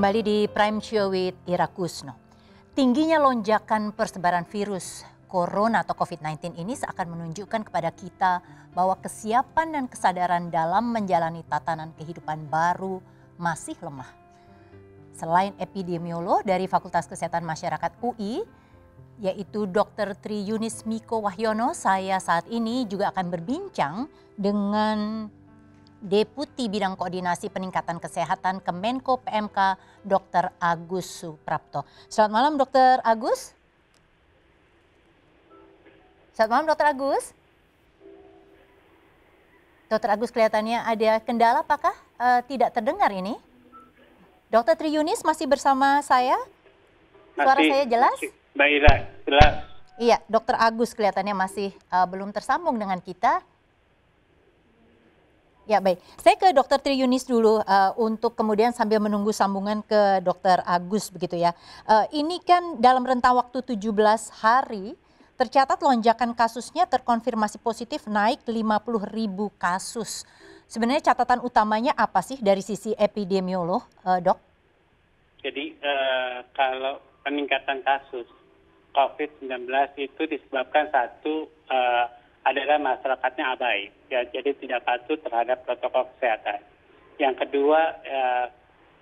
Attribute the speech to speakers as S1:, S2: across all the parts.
S1: Kembali di Prime Show with Ira Kusno. Tingginya lonjakan persebaran virus corona atau COVID-19 ini seakan menunjukkan kepada kita bahwa kesiapan dan kesadaran dalam menjalani tatanan kehidupan baru masih lemah. Selain epidemiolog dari Fakultas Kesehatan Masyarakat UI, yaitu Dr. Tri Yunis Miko Wahyono, saya saat ini juga akan berbincang dengan Deputi Bidang Koordinasi Peningkatan Kesehatan Kemenko PMK Dr. Agus Suprapto. Selamat malam Dr. Agus. Selamat malam Dr. Agus. Dr. Agus kelihatannya ada kendala apakah e, tidak terdengar ini? Dr. Tri Yunis masih bersama saya? Suara masih, saya jelas?
S2: Baiklah, jelas.
S1: Iya, Dr. Agus kelihatannya masih uh, belum tersambung dengan kita. Ya baik, saya ke Dokter Tri Yunis dulu uh, untuk kemudian sambil menunggu sambungan ke Dokter Agus begitu ya. Uh, ini kan dalam rentang waktu 17 hari tercatat lonjakan kasusnya terkonfirmasi positif naik 50 ribu kasus. Sebenarnya catatan utamanya apa sih dari sisi epidemiolog, uh, dok?
S2: Jadi uh, kalau peningkatan kasus COVID-19 itu disebabkan satu uh, adalah masyarakatnya abai ya jadi tidak patuh terhadap protokol kesehatan. Yang kedua eh,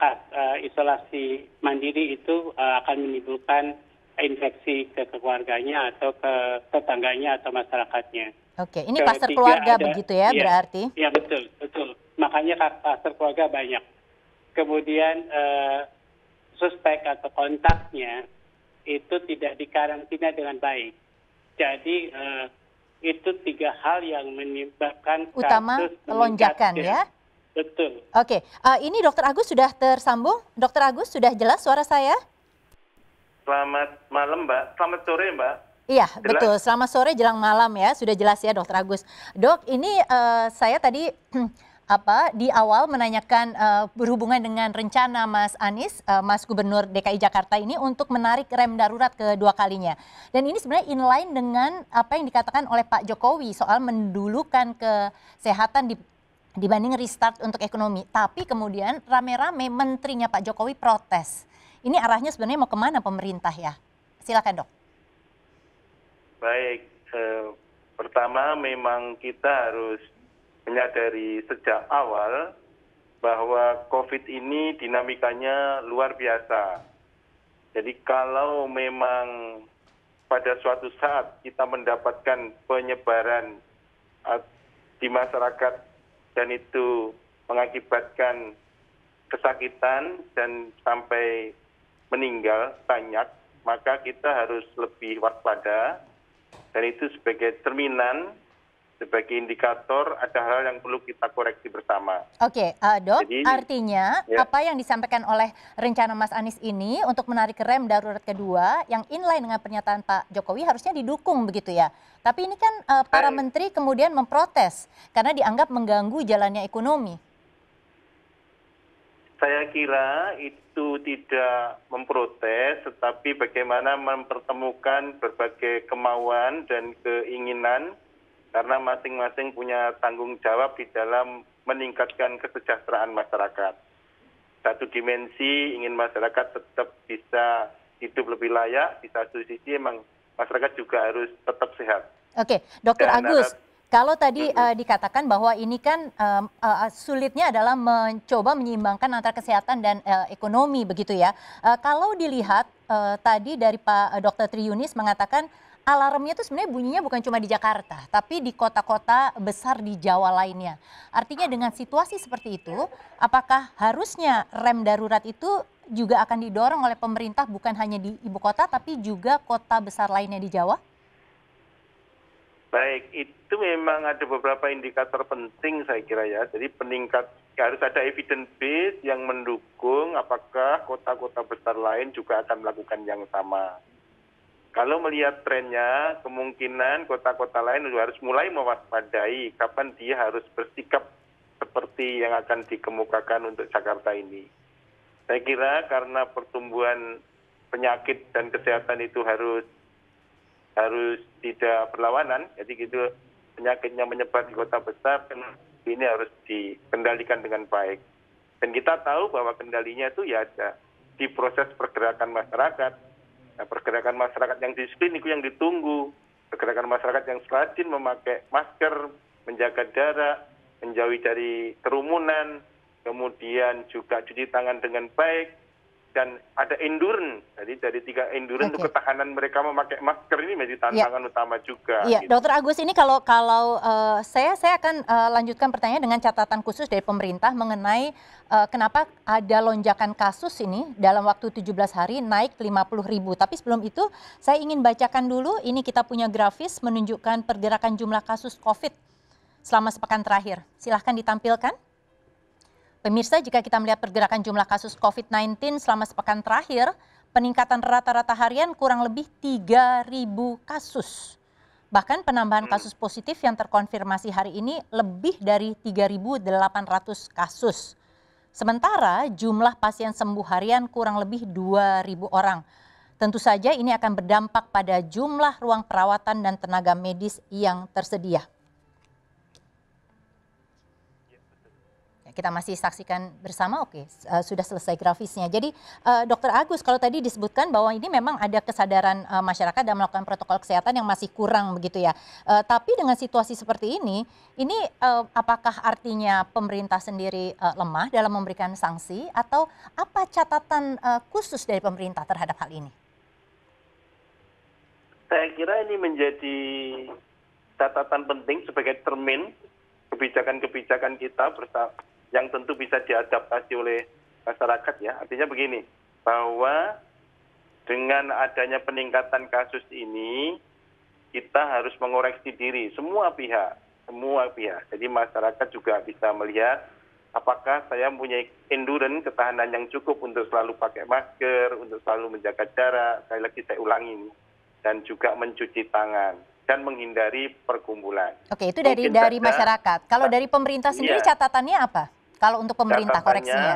S2: eh, isolasi mandiri itu eh, akan menimbulkan infeksi ke keluarganya atau ke tetangganya atau masyarakatnya. Oke, ini kluster keluarga ada, begitu ya, ya berarti? Ya betul, betul. Makanya kluster keluarga banyak. Kemudian eh, suspek atau kontaknya itu tidak dikarantina dengan baik. Jadi eh, itu tiga hal yang menyebabkan utama kasus lonjakan ya. ya. Betul.
S1: Oke, okay. uh, eh, ini Dokter Agus sudah tersambung. Dokter Agus sudah jelas suara saya?
S3: Selamat malam Mbak. Selamat sore Mbak.
S1: Iya, jelas? betul. Selamat sore jelang malam ya. Sudah jelas ya Dokter Agus. Dok, ini uh, saya tadi eh, apa di awal menanyakan uh, berhubungan dengan rencana Mas Anies, uh, Mas Gubernur DKI Jakarta ini untuk menarik rem darurat kedua kalinya. Dan ini sebenarnya inline dengan apa yang dikatakan oleh Pak Jokowi soal mendulukan kesehatan di dibanding restart untuk ekonomi. Tapi kemudian rame-rame menterinya Pak Jokowi protes. Ini arahnya sebenarnya mau kemana pemerintah ya? Silakan dok.
S3: Baik, eh, pertama memang kita harus menyadari sejak awal bahwa COVID ini dinamikanya luar biasa. Jadi kalau memang pada suatu saat kita mendapatkan penyebaran eh, di masyarakat dan itu mengakibatkan kesakitan dan sampai meninggal banyak, maka kita harus lebih waspada dan itu sebagai cerminan sebagai indikator ada hal yang perlu kita koreksi bersama.
S1: Oke, okay, uh, eh, dok, Jadi, artinya ya. apa yang disampaikan oleh rencana Mas Anies ini untuk menarik rem darurat kedua yang inline dengan pernyataan Pak Jokowi harusnya didukung begitu ya. Tapi ini kan uh, para eh. menteri kemudian memprotes karena dianggap mengganggu jalannya ekonomi.
S3: Saya kira itu tidak memprotes, tetapi bagaimana mempertemukan berbagai kemauan dan keinginan karena masing-masing punya tanggung jawab di dalam meningkatkan kesejahteraan masyarakat. Satu dimensi ingin masyarakat tetap bisa hidup lebih layak, di satu sisi memang masyarakat juga harus
S2: tetap sehat.
S1: Oke, Dokter Agus. kalau tadi uh, dikatakan bahwa ini kan uh, uh, sulitnya adalah mencoba menyeimbangkan antara kesehatan dan uh, ekonomi begitu ya. Uh, kalau dilihat uh, tadi dari Pak Dokter Triunis mengatakan alarmnya itu sebenarnya bunyinya bukan cuma di Jakarta, tapi di kota-kota besar di Jawa lainnya. Artinya dengan situasi seperti itu, apakah harusnya rem darurat itu juga akan didorong oleh pemerintah bukan hanya di ibu kota, tapi juga kota besar lainnya di Jawa?
S3: Baik, itu memang ada beberapa indikator penting saya kira ya. Jadi peningkat harus ada evidence base yang mendukung apakah kota-kota besar lain juga akan melakukan yang sama kalau melihat trennya kemungkinan kota kota lain harus mulai mewaspadai kapan dia harus bersikap seperti yang akan dikemukakan untuk Jakarta ini. Saya kira karena pertumbuhan penyakit dan kesehatan itu harus harus tidak berlawanan, jadi gitu penyakitnya menyebar di kota besar, ini harus dikendalikan dengan baik. Dan kita tahu bahwa kendalinya itu ya ada di proses pergerakan masyarakat, Nah, pergerakan masyarakat yang disiplin itu yang ditunggu. Pergerakan masyarakat yang rajin memakai masker, menjaga jarak, menjauhi dari kerumunan, kemudian juga cuci tangan dengan baik, dan ada endurance. Jadi dari tiga endurance okay. ketahanan mereka memakai masker ini menjadi iya. tantangan yeah. utama juga. Iya, yeah. gitu.
S1: Dokter Agus ini kalau kalau uh, saya saya akan uh, lanjutkan pertanyaan dengan catatan khusus dari pemerintah mengenai uh, kenapa ada lonjakan kasus ini dalam waktu 17 hari naik 50 ribu. Tapi sebelum itu saya ingin bacakan dulu ini kita punya grafis menunjukkan pergerakan jumlah kasus COVID selama sepekan terakhir. Silahkan ditampilkan. Pemirsa, jika kita melihat pergerakan jumlah kasus COVID-19 selama sepekan terakhir, peningkatan rata-rata harian kurang lebih 3.000 kasus. Bahkan penambahan hmm. kasus positif yang terkonfirmasi hari ini lebih dari 3.800 kasus. Sementara jumlah pasien sembuh harian kurang lebih 2.000 orang. Tentu saja ini akan berdampak pada jumlah ruang perawatan dan tenaga medis yang tersedia. Ya, kita masih saksikan bersama, oke, eh, sudah selesai grafisnya. Jadi, uh, Dokter Agus, kalau tadi disebutkan bahwa ini memang ada kesadaran eh, masyarakat dalam melakukan protokol kesehatan yang masih kurang begitu ya. tapi dengan situasi seperti ini, ini apakah artinya pemerintah sendiri lemah dalam memberikan sanksi atau apa catatan khusus dari pemerintah terhadap hal ini?
S3: Saya kira ini menjadi catatan penting sebagai termin kebijakan-kebijakan kita yang tentu bisa diadaptasi oleh masyarakat ya. Artinya begini, bahwa dengan adanya peningkatan kasus ini kita harus mengoreksi diri semua pihak, semua pihak. Jadi masyarakat juga bisa melihat apakah saya punya endurance ketahanan yang cukup untuk selalu pakai masker, untuk selalu menjaga jarak, sekali lagi saya ulangi dan juga mencuci tangan dan menghindari perkumpulan.
S1: Oke, itu dari Mungkin dari masyarakat. Kalau nah, dari pemerintah sendiri iya. catatannya apa? Kalau untuk pemerintah koreksinya?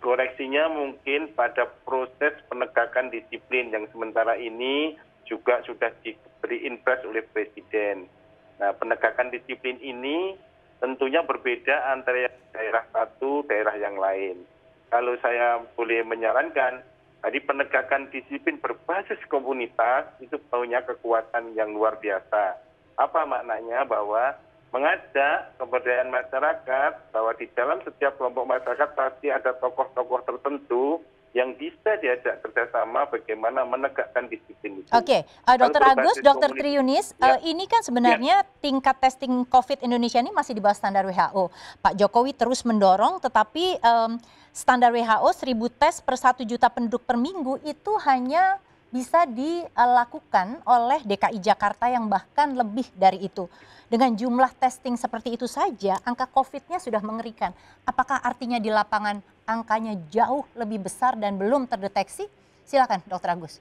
S3: Koreksinya mungkin pada proses penegakan disiplin yang sementara ini juga sudah diberi impres oleh Presiden. Nah, penegakan disiplin ini tentunya berbeda antara daerah satu, daerah yang lain. Kalau saya boleh menyarankan, tadi penegakan disiplin berbasis komunitas itu punya kekuatan yang luar biasa. Apa maknanya bahwa mengajak kepercayaan masyarakat bahwa di dalam setiap kelompok masyarakat pasti ada tokoh-tokoh tertentu yang bisa diajak kerjasama bagaimana menegakkan disiplin itu. Oke, okay.
S1: Eh, uh, Dokter Agus, Dokter Triunis, eh, ya. uh, ini kan sebenarnya ya. tingkat testing COVID Indonesia ini masih di bawah standar WHO. Pak Jokowi terus mendorong, tetapi um, standar WHO 1000 tes per satu juta penduduk per minggu itu hanya bisa dilakukan oleh DKI Jakarta yang bahkan lebih dari itu. Dengan jumlah testing seperti itu saja, angka COVID-nya sudah mengerikan. Apakah artinya di lapangan angkanya jauh lebih besar dan belum terdeteksi? Silakan, Dokter Agus.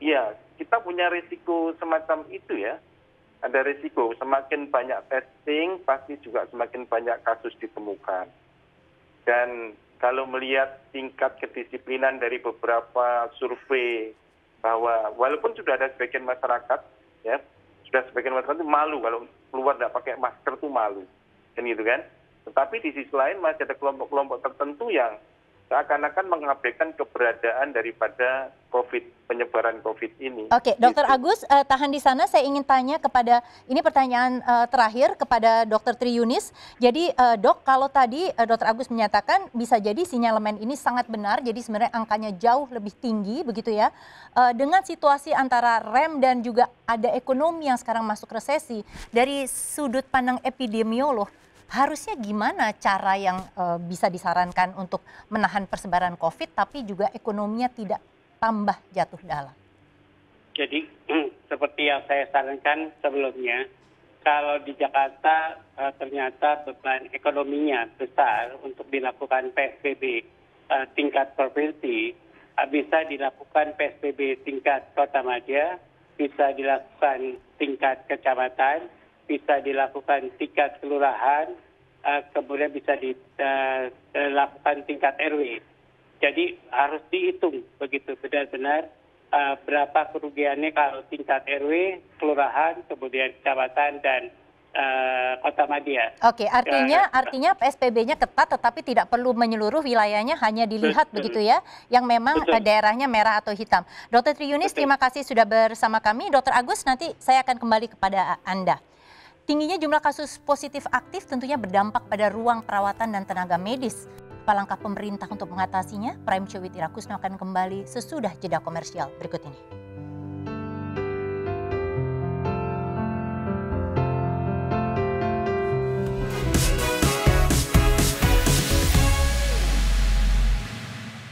S3: Iya, kita punya risiko semacam itu ya. Ada risiko, semakin banyak testing, pasti juga semakin banyak kasus ditemukan. Dan kalau melihat tingkat kedisiplinan dari beberapa survei bahwa walaupun sudah ada sebagian masyarakat ya sudah sebagian masyarakat itu malu kalau keluar tidak pakai masker itu malu kan gitu kan tetapi di sisi lain masih ada kelompok-kelompok tertentu yang seakan akan mengabaikan keberadaan daripada COVID penyebaran COVID ini. Oke, Dokter gitu.
S1: Agus uh, tahan di sana. Saya ingin tanya kepada ini pertanyaan uh, terakhir kepada Dokter Tri Yunis. Jadi uh, dok, kalau tadi uh, Dokter Agus menyatakan bisa jadi sinyalemen ini sangat benar. Jadi sebenarnya angkanya jauh lebih tinggi, begitu ya? Uh, dengan situasi antara rem dan juga ada ekonomi yang sekarang masuk resesi dari sudut pandang epidemiolog harusnya gimana cara yang uh, bisa disarankan untuk menahan persebaran COVID tapi juga ekonominya tidak tambah jatuh dalam?
S2: Jadi seperti yang saya sarankan sebelumnya, kalau di Jakarta uh, ternyata beban ekonominya besar untuk dilakukan PSBB uh, eh, tingkat provinsi, uh, bisa dilakukan PSBB tingkat kota madia, bisa dilakukan tingkat kecamatan, bisa dilakukan tingkat kelurahan eh, kemudian bisa dilakukan eh, tingkat rw jadi harus dihitung begitu benar benar eh, berapa kerugiannya kalau tingkat rw kelurahan kemudian kecamatan dan Kota Madia. Oke, artinya artinya
S1: PSBB-nya ketat tetapi tidak perlu menyeluruh wilayahnya hanya dilihat Betul. begitu ya yang memang Betul. daerahnya merah atau hitam. dr Triunis terima kasih sudah bersama kami. dr Agus nanti saya akan kembali kepada Anda. Tingginya jumlah kasus positif aktif tentunya berdampak pada ruang perawatan dan tenaga medis. Apa langkah pemerintah untuk mengatasinya? Prime Chowit Irakusno akan kembali sesudah jeda komersial berikut ini.